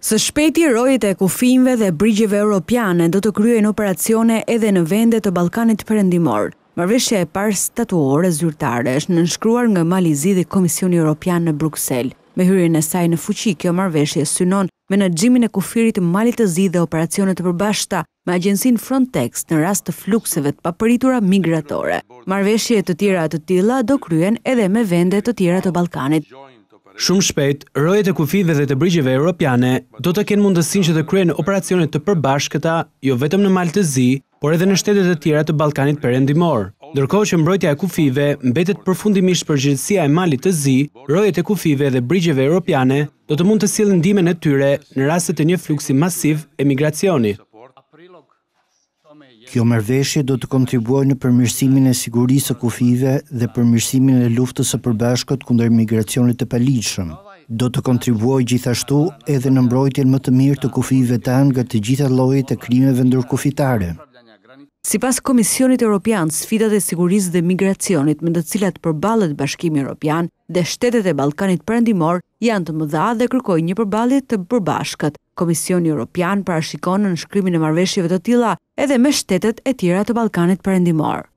Së shpeti rojit e kufinve dhe brigjive europiane do të kryen operacione edhe në vendet të Balkanit përëndimor. Marveshje e parë statuore zyrtare është nënshkruar nga Malizi dhe Komisioni Europian në Bruxelles. Me hyrin e saj në fuqi, kjo marveshje synon gjimin e kufirit Malit të zi dhe operacionet të përbashta me agjensin Frontex në rast të flukseve të papëritura migratore. Marveshje të tjera të tila do kryen edhe me vendet të tjera të Balkanit. Shumë shpejt, rojet e kufive dhe të brigjeve europiane do të kenë mundësin që të kryen operacionit të përbashkëta, jo vetëm në Maltëzi, por edhe në shtetet e tjera të Balkanit përrendimor. Ndërkohë që mbrojtja e kufive mbetet përfundimisht gjithësia e malit të zi, rojet e kufive dhe brigjeve europiane do të mund të silë ndime në tyre në raset e një fluksi masiv emigracionit. Kjo mërveshje do të kontribuoj në përmirësimin e sigurisë kufive dhe përmirësimin e luftës e përbashkët kundër migracionit të paligëshëm. Do të kontribuoj gjithashtu edhe në mbrojtjen më të mirë të kufive tanë nga të gjitha lojit e krimeve ndërkufitare. Si pas Komisionit Europian, sfidat e sigurisë dhe migracionit me të cilat përbalet bashkimi Europian dhe shtetet e Balkanit përëndimor janë të më dha dhe kërkoj një përbalet të përbashkët. Komisioni Europian parashikonë në shkrymin e marveshjeve të tila edhe me shtetet e tjera të Ballkanit perëndimor